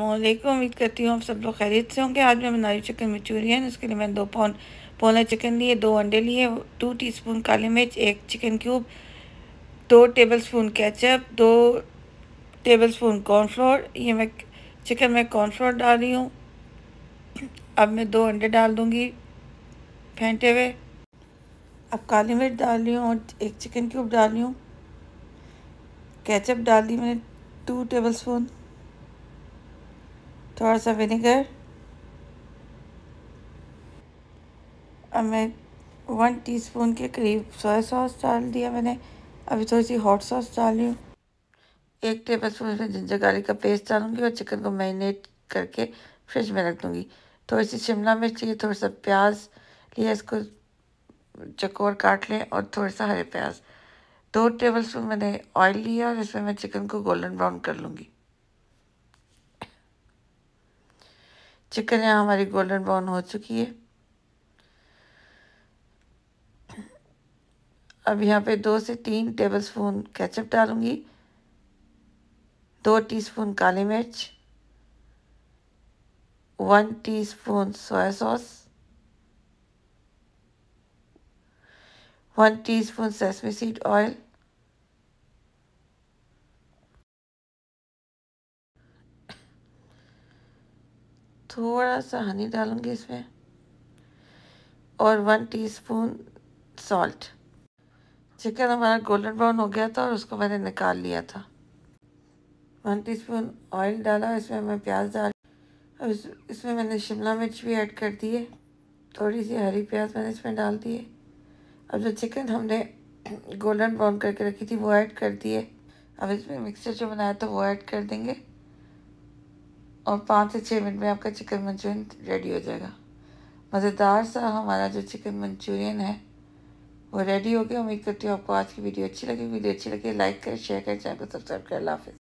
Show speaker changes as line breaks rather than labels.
अल्लाम उम्मीद करती हूँ आप सब लोग खैरियत से होंगे आज मैं बनाई चिकन मंचूरियन उसके लिए मैंने दो पौन पौना चिकन लिए दो अंडे लिए टू टीस्पून काली मिर्च एक चिकन क्यूब दो टेबलस्पून केचप दो टेबलस्पून कॉर्नफ्लोर ये मैं चिकन में कॉर्नफ्लोर डाल रही हूँ अब मैं दो अंडे डाल दूँगी फेंटे हुए अब काली मिर्च डाल रही हूँ और एक चिकन क्यूब डाल रही हूँ कैचअप डाल दी मैंने टू टेबल स्पून थोड़ा सा विनेगर अब मैं वन टीस्पून के करीब सोया सॉस डाल दिया मैंने अभी थोड़ी सी हॉट सॉस डाल ली हूँ एक टेबल स्पून में जिंजर गार्लिक का पेस्ट डालूंगी और चिकन को मैरिनेट करके फ्रिज में रख दूँगी थोड़ी सी शिमला मिर्च लिए थोड़ा सा प्याज लिया इसको चकोर काट लें और थोड़ा सा हरे प्याज दो टेबल स्पून मैंने ऑयल लिया और इसमें मैं चिकन को गोल्डन ब्राउन कर लूँगी चिकन यहाँ हमारी गोल्डन ब्राउन हो चुकी है अब यहाँ पे दो से तीन टेबल स्पून केचप डालूंगी दो टीस्पून काली मिर्च one teaspoon soya sauce one teaspoon sesame seed oil थोड़ा सा हनी डालूँगी इसमें और वन टीस्पून सॉल्ट चिकन हमारा गोल्डन ब्राउन हो गया था और उसको मैंने निकाल लिया था वन टीस्पून ऑयल डाला इसमें मैं प्याज डाल अब इस, इसमें मैंने शिमला मिर्च भी ऐड कर दी है थोड़ी सी हरी प्याज मैंने इसमें डाल दी है अब जो चिकन हमने गोल्डन ब्राउन करके रखी थी वो ऐड कर दिए अब इसमें मिक्सचर जो बनाया था वो ऐड कर देंगे और पाँच से छः मिनट में आपका चिकन मंचूरियन रेडी हो जाएगा मज़ेदार सा हमारा जो चिकन मंचूरियन है वो रेडी हो गया उम्मीद करती हूँ आपको आज की वीडियो अच्छी लगी वीडियो अच्छी लगी लाइक करें शेयर करें चैनल को सब्सक्राइब करें हाफिज़